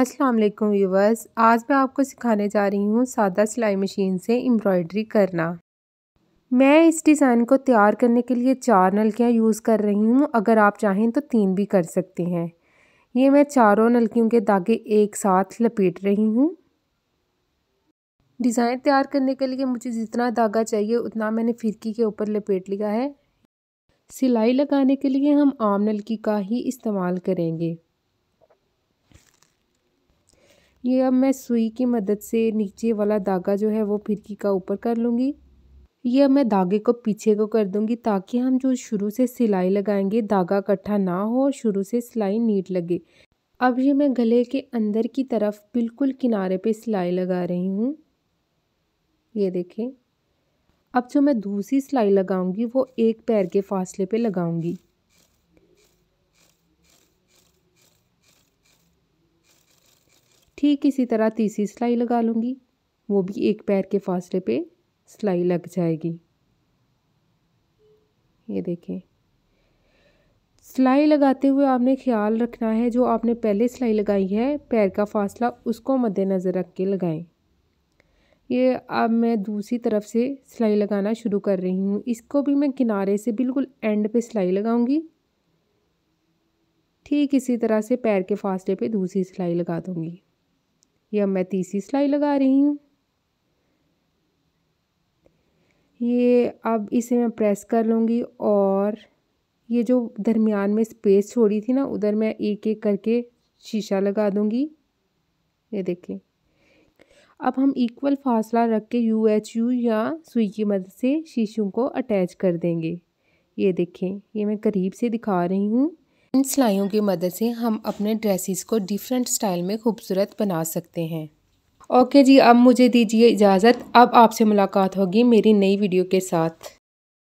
अस्सलाम वालेकुम व्यूवर्स आज मैं आपको सिखाने जा रही हूँ सादा सिलाई मशीन से एम्ब्रॉयडरी करना मैं इस डिज़ाइन को तैयार करने के लिए चार नलकियाँ यूज़ कर रही हूँ अगर आप चाहें तो तीन भी कर सकते हैं ये मैं चारों नलकियों के धागे एक साथ लपेट रही हूँ डिज़ाइन तैयार करने के लिए मुझे जितना धागा चाहिए उतना मैंने फिरकी के ऊपर लपेट लिया है सिलाई लगाने के लिए हम आम नलकी का ही इस्तेमाल करेंगे ये अब मैं सुई की मदद से नीचे वाला धागा जो है वो फिरकी का ऊपर कर लूँगी ये अब मैं धागे को पीछे को कर दूँगी ताकि हम जो शुरू से सिलाई लगाएंगे धागा इकट्ठा ना हो और शुरू से सिलाई नीट लगे अब ये मैं गले के अंदर की तरफ बिल्कुल किनारे पे सिलाई लगा रही हूँ ये देखें अब जो मैं दूसरी सिलाई लगाऊंगी वो एक पैर के फासले पे लगाऊंगी ठीक इसी तरह तीसरी सिलाई लगा लूँगी वो भी एक पैर के फासले पे सिलाई लग जाएगी ये देखें सिलाई लगाते हुए आपने ख्याल रखना है जो आपने पहले सिलाई लगाई है पैर का फासला उसको मद्देनज़र रख के लगाएं ये अब मैं दूसरी तरफ से सिलाई लगाना शुरू कर रही हूँ इसको भी मैं किनारे से बिल्कुल एंड पे सिलाई लगाऊंगी ठीक इसी तरह से पैर के फासले पे दूसरी सिलाई लगा दूँगी ये अब मैं तीसरी सिलाई लगा रही हूँ ये अब इसे मैं प्रेस कर लूँगी और ये जो दरमियान में स्पेस छोड़ी थी ना उधर मैं एक एक करके शीशा लगा दूँगी ये देखें अब हम इक्वल फासला रख के यू एच यू या सुई की मदद से शीशों को अटैच कर देंगे ये देखें ये मैं करीब से दिखा रही हूँ इन सिलाइयों की मदद से हम अपने ड्रेसेस को डिफरेंट स्टाइल में खूबसूरत बना सकते हैं ओके जी अब मुझे दीजिए इजाज़त अब आपसे मुलाकात होगी मेरी नई वीडियो के साथ